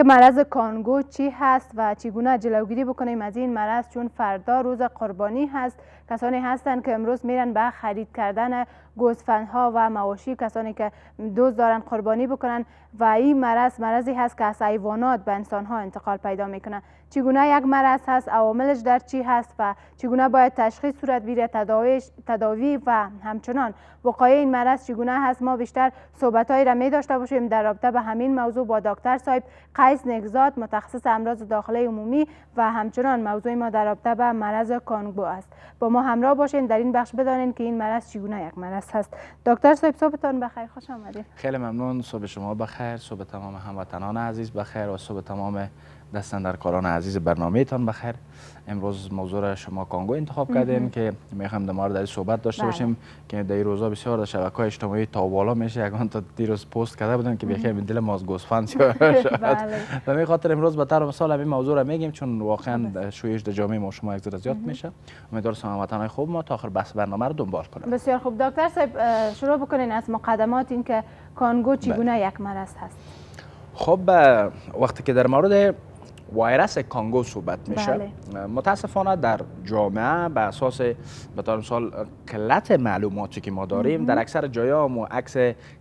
که مرض کانگو چی هست و چگونه جلوگیری بکنیم از این مرض چون فردا روز قربانی هست کسانی هستند که امروز میرن به خرید کردن ها و مواشی کسانی که دوز دارن قربانی بکنن و این مرض مرضی هست که از حیوانات به انسان ها انتقال پیدا میکنن چگونه یک مرض هست عواملش در چی هست و چگونه باید تشخیص صورت بگیره تداوی و همچنان وقایع این مرض چگونه هست ما بیشتر صحبت را می داشته باشیم در رابطه به همین موضوع با دکتر صاحب قیس نگزاد متخصص امراض داخلی عمومی و همچنان موضوع ما در رابطه به مرض کانگو است با ما همراه باشین در این بخش بدانین که این مرض چگونه یک مرض هست دکتر صاحب صبحتان بخیر خوش آمدید خیلی ممنون صبح شما بخیر صبح تمام هموطنان عزیز بخیر و صبح تمام دستن در کاران عزیز برنامه تان بخیر امروز موضوع شما کانگو انتخاب کردیم که میخوام در مورد صحبت داشته بله. باشیم که در روزا بسیار در شبکه های اجتماعی تا بالا میشه یگان تا دیروز پست کرده بودن که بخیر دل ماز گوسفند و بله. می خاطر امروز به طرف مثال همین موضوع را میگیم چون واقعا شویش در جامعه ما شما یک زیاد میشه امیدوار وطنای خوب ما تا آخر بس برنامه رو دنبال کنیم بسیار خوب دکتر صاحب شروع بکنین از مقدمات این که کانگو چگونه بله. یک مرض هست خب وقتی که در مورد وایرس کانگو صحبت میشه بله. متاسفانه در جامعه به اساس به مثال کلت معلوماتی که ما داریم در اکثر جایا و عکس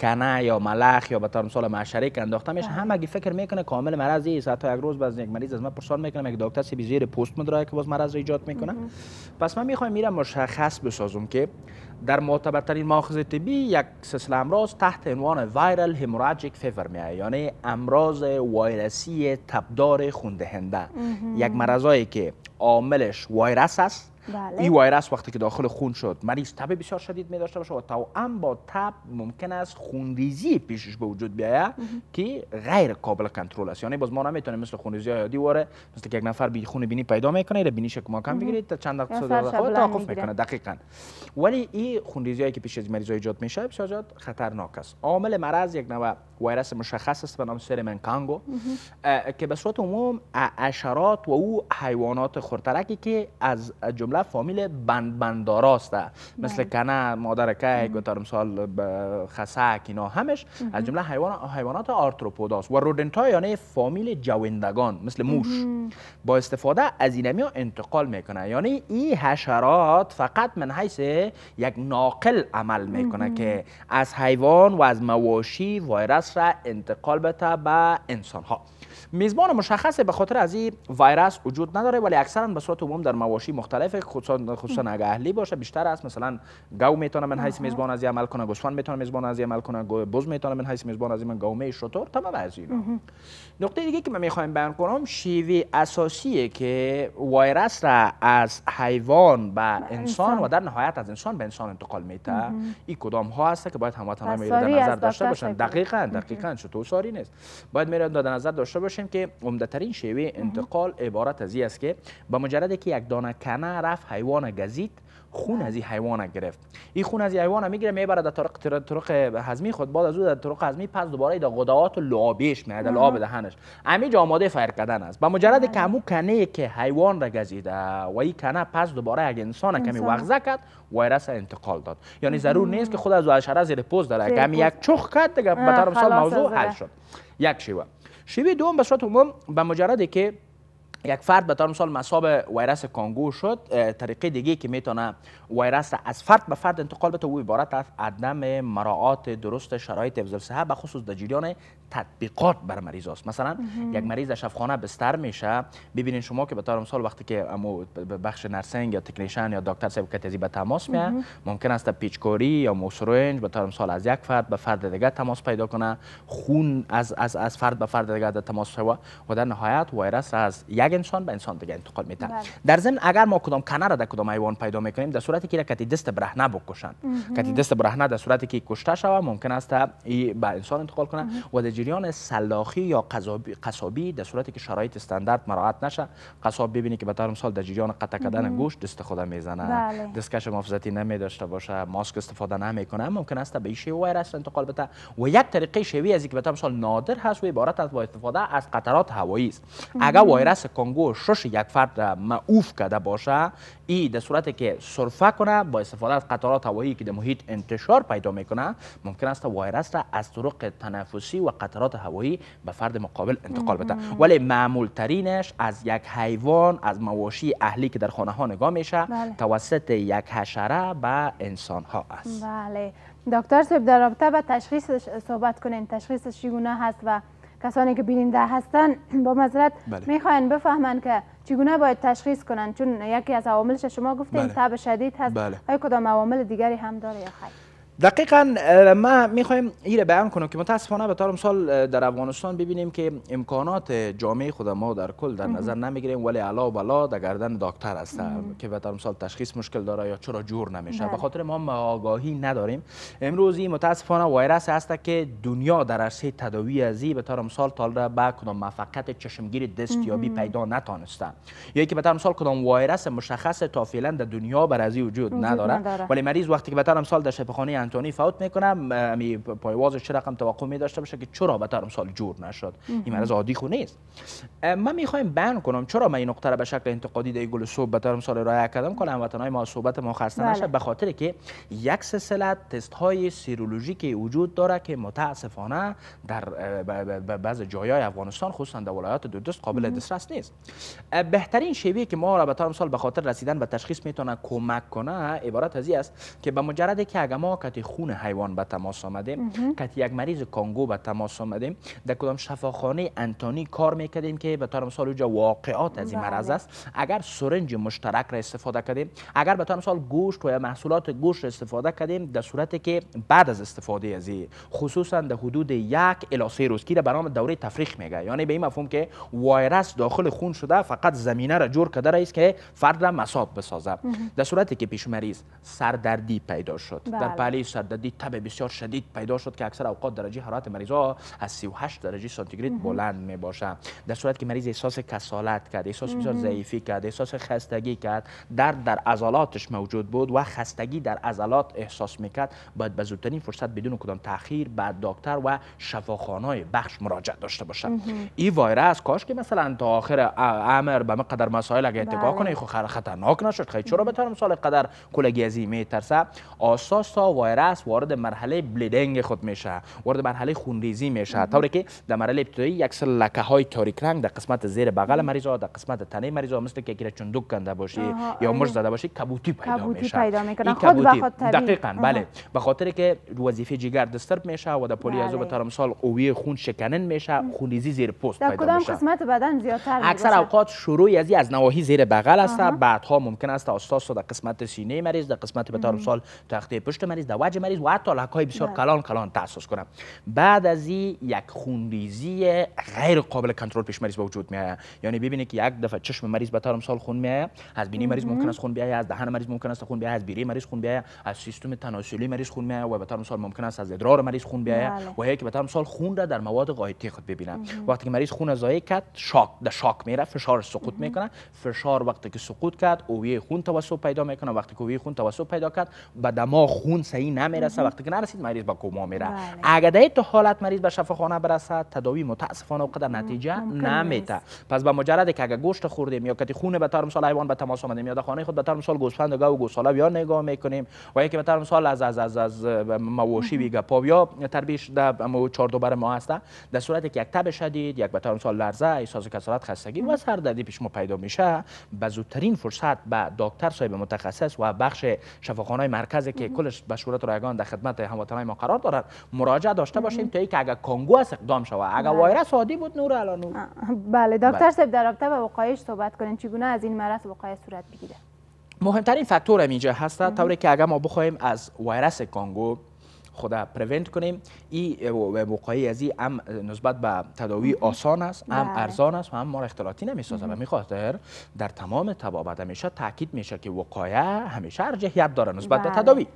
کنه یا ملخ یا به طور مثال معشره که انداخته میشه بله. همگی فکر میکنه کامل مرضی است حتی یک روز باز یک مریض از من پرسان میکنه یک دکتر سی بیزیر پست مدرای که باز مرض ایجاد میکنه مم. پس من میخوام میرم مشخص بسازم که در معتبرترین ماخذ طبی یک سلسله امراض تحت عنوان وایرال هموراجیک فیور می یعنی امراض وایرسی تبدار خون نشون دهنده یک مرضایی که عاملش وایرس است بله. این وقتی که داخل خون شد مریض تب بسیار شدید می داشته باشه و توام با تب ممکن است خونریزی پیشش به وجود بیاید که غیر قابل کنترل است یعنی باز ما نمیتونیم مثل خونریزی عادی واره مثل که یک نفر بی خون بینی پیدا میکنه یا بینیش ما کم بگیرید تا چند دقیقه توقف میکنه دقیقاً ولی این خونریزی که پیش از مریض ایجاد میشه بسیار خطرناک است عامل مرض یک نوع وایرس مشخص است به نام کانگو که به صورت عموم اشارات و او حیوانات خردرکی که از جمله فامیل بند بنداراست مثل بله. کنه مادر که سال مثال خسک اینا همش از جمله حیوان حیوانات آرتروپوداست و رودنتا یعنی فامیل جویندگان مثل موش با استفاده از اینمی ها انتقال میکنه یعنی این حشرات فقط من حیث یک ناقل عمل میکنه که از حیوان و از مواشی ویروس را انتقال بده به انسان ها میزبان مشخصه به خاطر از این ویروس وجود نداره ولی اکثرا به صورت عموم در مواشی مختلف خصوصا اگه اهلی باشه بیشتر است مثلا گاو میتونه من حیث میزبان از عمل کنه گوسفند میتونه میزبان از عمل کنه بز میتونه من حیث میزبان از من گاومه شطور تمام از اینا نقطه دیگه که من میخوایم بیان کنم شیوه اساسی که ویروس را از حیوان به انسان و در نهایت از انسان به انسان انتقال میده این کدام ها هست که باید هم میره در نظر داشته باشن دقیقاً دقیقاً چطور ساری نیست باید میره در نظر داشته باشه باشیم که عمدترین شیوه انتقال عبارت از است که به مجرد که یک دانه کنه رفت حیوان گزید خون از این حیوان گرفت این خون از این حیوان میگیره میبره در طرق طرق هضمی خود بعد از او در طرق هضمی پس دوباره در غدات لعابش میاد لعاب دهنش همه جا آماده فایر کردن است با مجرد که همو کنه که حیوان را گزیده و این کنه پس دوباره اگر انسان کمی وغزه کرد ویروس انتقال داد یعنی ضرور نیست که خود از اشاره زیر پوز داره کمی یک چخ کرد دیگه به طرف موضوع حل شد یک شیوه شیوه دوم به صورت عموم به مجردی که یک فرد به طور مثال مصاب ویروس کانگو شد طریقه دیگه که میتونه ویروس را از فرد به فرد انتقال بده او عبارت از عدم مراعات درست شرایط حفظ صحه به خصوص در جریان تطبیقات بر مریض است مثلا یک مریض در شفخانه بستر میشه ببینین شما که به طور مثال وقتی که امو بخش نرسنگ یا تکنیشن یا دکتر سبب کتزی به تماس میه ممکن است پیچکاری یا موسرنج به طور مثال از یک فرد به فرد دیگه تماس پیدا کنه خون از از از فرد به فرد دیگه در تماس شوه و در نهایت ویروس را از یک انسان به انسان دیگه انتقال میده بله. در ضمن اگر ما کدام کنه را در کدام حیوان پیدا میکنیم در صورتی که کتی دست برهنه بکشن کتی دست برهنه در صورتی که کشته شوه ممکن است به انسان انتقال کنه و در جریان سلاخی یا قصابی در صورتی که شرایط استاندارد مراعات نشه قصاب ببینی که به طور مثال در جریان قطع کردن گوشت دست میزنه بله. دستکش محافظتی نمی داشته باشه ماسک استفاده نمیکنه ممکن است به ایشی ویروس انتقال بده و یک طریقه شویی از اینکه به طور مثال نادر هست و عبارت از با استفاده از قطرات هوایی است اگر ویروس کنگو شش یک فرد معوف کرده باشه ای در صورتی که سرفه کنه با استفاده از قطرات هوایی که در محیط انتشار پیدا میکنه ممکن است ویروس را از طرق تنفسی و قطرات هوایی به فرد مقابل انتقال بده ولی معمول ترینش از یک حیوان از مواشی اهلی که در خانه ها نگاه میشه بله. توسط یک حشره به انسان ها است بله دکتر صاحب در رابطه به تشخیص صحبت کنین تشخیص چگونه هست و کسانی که بیننده هستن با مذرت بله. میخواین بفهمن که چگونه باید تشخیص کنن چون یکی از عواملش شما گفتین بله. تب شدید هست بله. های کدام عوامل دیگری هم داره یا دقیقا ما میخوایم ایره بیان کنم که متاسفانه به طور مثال در افغانستان ببینیم که امکانات جامعه خود ما در کل در نظر نمیگیریم ولی علا بلا در گردن دکتر است که به طور مثال تشخیص مشکل داره یا چرا جور نمیشه بله. به خاطر ما آگاهی نداریم امروز این متاسفانه وایرس هست که دنیا در عرصه تداوی ازی به طور مثال تا به کدام موفقیت چشمگیر دستیابی پیدا نتانسته یا که به طور مثال کدام وایرس مشخص تا فعلا در دنیا بر وجود نداره ولی مریض وقتی که به طور مثال در شفاخانه انتونی فوت میکنم امی پایواز چه رقم توقع می داشته باشه که چرا به سال جور نشد این مرض عادی خو نیست من میخوایم بیان کنم چرا من این نقطه را به شکل انتقادی در گل صبح به سال ارائه کردم وطن هموطنای ما صحبت ما خسته بله. نشه به خاطر که یک سلسله تست های سیرولوژیکی وجود داره که متاسفانه در بعض های افغانستان خصوصا در ولایات دوردست قابل دسترس نیست بهترین شیوه که ما را به سال به خاطر رسیدن به تشخیص میتونه کمک کنه عبارت از است که به مجرد که اگر ما قطعات خون حیوان به تماس آمده قطع یک مریض کانگو به تماس آمده در کدام شفاخانه انتونی کار میکردیم که به طور مثال واقعات از این بله. مرض است اگر سرنج مشترک را استفاده کردیم اگر به طور مثال گوشت و یا محصولات گوشت را استفاده کردیم در صورتی که بعد از استفاده از این خصوصا در حدود یک الی سه روز که برام دوره تفریق میگه یعنی به این مفهوم که وایرس داخل خون شده فقط زمینه را جور کرده رئیس که فرد را مساد بسازه در صورتی که پیش مریض سردردی پیدا شد در بله. پهلوی سردردی تب بسیار شدید پیدا شد که اکثر اوقات درجه حرارت مریض ها از 38 درجه سانتیگراد بلند می باشد در صورت که مریض احساس کسالت کرد احساس بسیار ضعیفی کرد احساس خستگی کرد درد در عضلاتش موجود بود و خستگی در عضلات احساس میکرد باید به زودترین فرصت بدون کدام تاخیر به دکتر و شفاخانه بخش مراجعه داشته باشد این وایرس کاش که مثلا تا آخر عمر به قدر مسائل اگه اتفاق بله. کنه خب خطرناک خیلی چرا به مثال قدر میترسه آساس تا وارد مرحله بلیدنگ خود میشه وارد مرحله خونریزی میشه طوری که در مرحله ابتدایی اکثر لکه های تاریک رنگ در قسمت زیر بغل مریض در قسمت تنه مریض مثل که را چندوک کنده باشه یا مرز آره. زده باشه کبوتی پیدا میشه پیدا دقیقاً بله به خاطر که وظیفه جگر دسترب میشه و در پلی بله. به مثال قوی خون شکنن میشه خونریزی زیر پوست پیدا میشه در کدام قسمت بدن زیادتر اکثر اوقات شروع از از نواحی زیر بغل است ها ممکن است استاس در قسمت سینه مریض در قسمت به مثال تخته پشت مریض در وجه مریض و حتی های بسیار بله. کلان کلان تاسس کنم، بعد از این یک خونریزی غیر قابل کنترل پیش مریض وجود میاد یعنی ببینید که یک دفعه چشم مریض به طور مثال خون میاد از بینی مریض ممکن است خون بیاید از دهن مریض ممکن است خون بیاید از بیری مریض خون بیاید از سیستم تناسلی مریض خون میاد و به طور مثال ممکن است از ادرار مریض خون بیاید بله. و هی که به طور مثال خون را در مواد غایطی خود ببینن وقتی که مریض خون از کرد شاک در شاک میره فشار سقوط میکنه فشار وقتی که سقوط کرد اویه خون توسط پیدا میکنه وقتی که خون توسط پیدا کرد به دماغ خون سعی نمیرسه وقتی که نرسید مریض با کما میره بله. اگر در تو حالت مریض به شفاخانه برسد تداوی متاسفانه قدر نتیجه نمیده پس به مجرد که اگر گوشت خوردیم یا کتی خون به طور مثال حیوان به تماس اومد میاد خانه خود به طور مثال گوسفند و گاو گوساله یا نگاه میکنیم و یکی به طور مثال از از از از مواشی یا پاویا یا تربیش در چهار دوبر ما هسته در صورتی که یک تب شدید یک به طور مثال لرزه احساس کسالت خستگی و سردردی دادی پیش ما پیدا میشه به زودترین فرصت به دکتر صاحب متخصص و بخش شفاخانه مرکزی که کلش به صورت رایگان در خدمت هموطنان ما قرار دارد مراجعه داشته باشیم تا اینکه اگر کنگو است اقدام شود اگر بله. وایرس عادی بود نور الان بله دکتر بله. سب در رابطه با وقایع صحبت کنین چگونه از این مرض وقایع صورت بگیره مهمترین فاکتور هم اینجا هست طوری که اگر ما بخوایم از وایرس کانگو خدا پریونت کنیم این وقایع از این هم نسبت به تداوی آسان است هم بله. ارزان است و هم ما را اختلاطی نمیسازه و خاطر در تمام تبابت همیشه تاکید میشه که وقایع همیشه ارجحیت داره نسبت به تداوی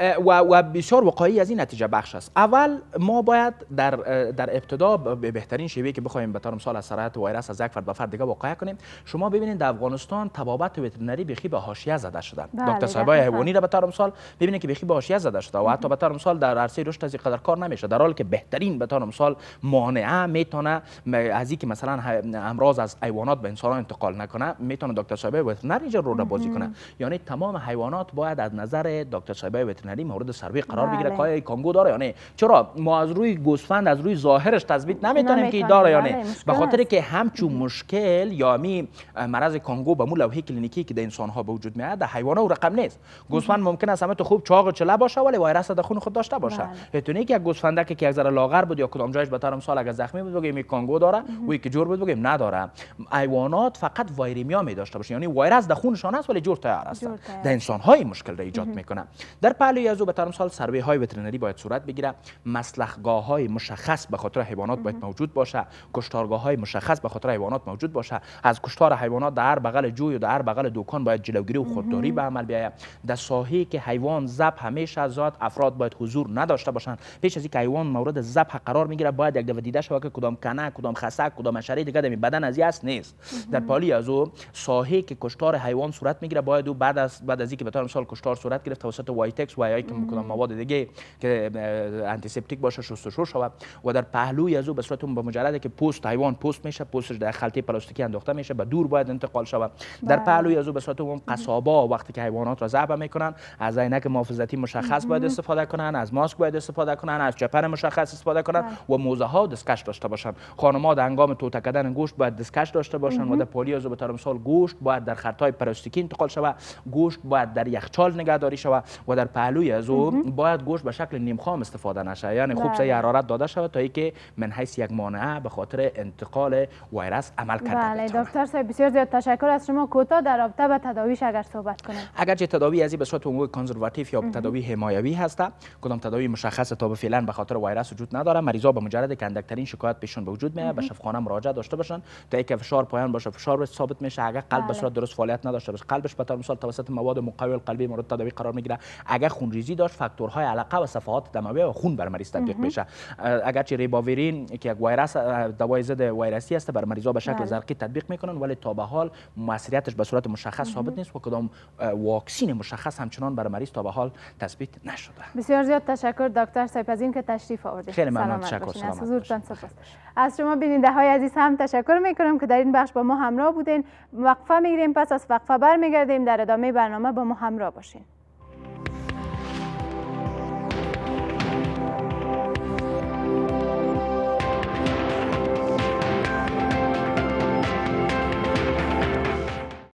و, و بسیار واقعی از این نتیجه بخش است اول ما باید در در ابتدا به بهترین شیوه که بخوایم به طور مثال از ویروس از یک فرد به فرد دیگه کنیم شما ببینید در افغانستان تبابت وترینری بخی به حاشیه زده شده بله، دکتر صاحبای حیوانی را به طور مثال ببینید که بخی به حاشیه زده شده و حتی به طور مثال در عرصه رشد از قدر کار نمیشه در حالی که بهترین به طور مثال مانعه میتونه از اینکه مثلا امراض از حیوانات به انسان انتقال نکنه میتونه دکتر صاحبای وترینری رو بازی کنه یعنی تمام حیوانات باید از نظر دکتر صاحبای مستحنری مورد سروی قرار بله. بگیره که کانگو داره یعنی چرا ما از روی گوسفند از روی ظاهرش تثبیت نمیتونیم که داره یعنی نه بله، به خاطر که همچون مشکل یا می مرض کانگو به مو لوحه کلینیکی که در انسان ها به وجود میاد در ها رقم نیست گوسفند ممکن است همه تو خوب چاق و چله باشه ولی وایرس در خون خود داشته باشه بتونه بله. که گوسفنده که یک ذره لاغر بود یا کدام جایش به طرم سال اگر زخمی بود بگیم کانگو داره و که جور بود بگیم نداره حیوانات فقط وایریمیا می داشته باشه یعنی وایرس در خونشان است ولی جور تیار است در انسان های مشکل را ایجاد میکنه در قبلی از او به طرم سال سروی های وترینری باید صورت بگیره مسلخگاه های مشخص به خاطر حیوانات باید موجود باشه کشتارگاه های مشخص به خاطر حیوانات موجود باشه از کشتار حیوانات در بغل جوی و در بغل دوکان باید جلوگیری و خودداری به عمل بیاید در ساحه که حیوان زب همیشه از ذات افراد باید حضور نداشته باشند پیش از اینکه حیوان مورد زب قرار میگیره باید یک دفعه دیده شود که کدام کنه کدام خسک کدام شری دیگه دمی بدن از است نیست در پالی از او ساحه که کشتار حیوان صورت میگیره باید او بعد از بعد از اینکه به طور مثال کشتار صورت گرفت توسط وایتکس یا که کدام مواد دیگه که انتیسپتیک باشه شستشو شود و در پهلوی ازو او به صورت به که پوست حیوان پوست میشه پوستش در خلطه پلاستیکی انداخته میشه به دور باید انتقال شود در بله. پهلوی ازو به صورت اون قصابا وقتی که حیوانات را ذبح میکنن از عینک محافظتی مشخص باید استفاده کنن از ماسک باید استفاده کنن از چپر مشخص استفاده کنن بله. و موزه ها دستکش داشته باشن خانم‌ها در هنگام توت کردن گوشت باید دستکش داشته باشن و در پلی از به گوشت باید در خرطای پلاستیکی انتقال شود گوشت باید در یخچال نگهداری شود و در از او باید گوش به شکل نیم خام استفاده نشه یعنی خوب بله. سه حرارت داده شود تا اینکه من حیث یک مانعه به خاطر انتقال ویروس عمل کرده بله دکتر صاحب بسیار زیاد تشکر از شما کوتا در رابطه با تداویش اگر صحبت کنیم اگر چه تداوی ازی به صورت عمومی کانزرواتیو یا تداوی حمایوی هسته کدام تداوی مشخص تا به فعلا به خاطر ویروس وجود نداره مریضا به مجرد کندکترین شکایت پیشون به وجود میاد به شفاخانه مراجعه داشته باشن تا اینکه فشار پایان باشه فشار ثابت میشه اگر قلب به بله. صورت درست فعالیت نداشته باشه قلبش به طور مثال توسط مواد مقوی قلبی مورد تداوی قرار میگیره اگر خونریزی داشت فاکتورهای علاقه و صفحات دمویه و خون بر مریض تطبیق میشه اگرچه ریباویرین که یک ویروس دوای ضد وایرسی است بر مریضا به شکل بله. زرقی تطبیق میکنن ولی تا به حال موثریتش به صورت مشخص ثابت نیست و کدام واکسین مشخص همچنان بر مریض تا به حال تثبیت نشده بسیار زیاد تشکر دکتر سایپزین که تشریف آوردید خیلی ممنون تشکر از شما بیننده های عزیز هم تشکر میکنم که در این بخش با ما همراه بودین وقفه میگیریم پس از وقفه برمیگردیم در ادامه برنامه با ما همراه باشین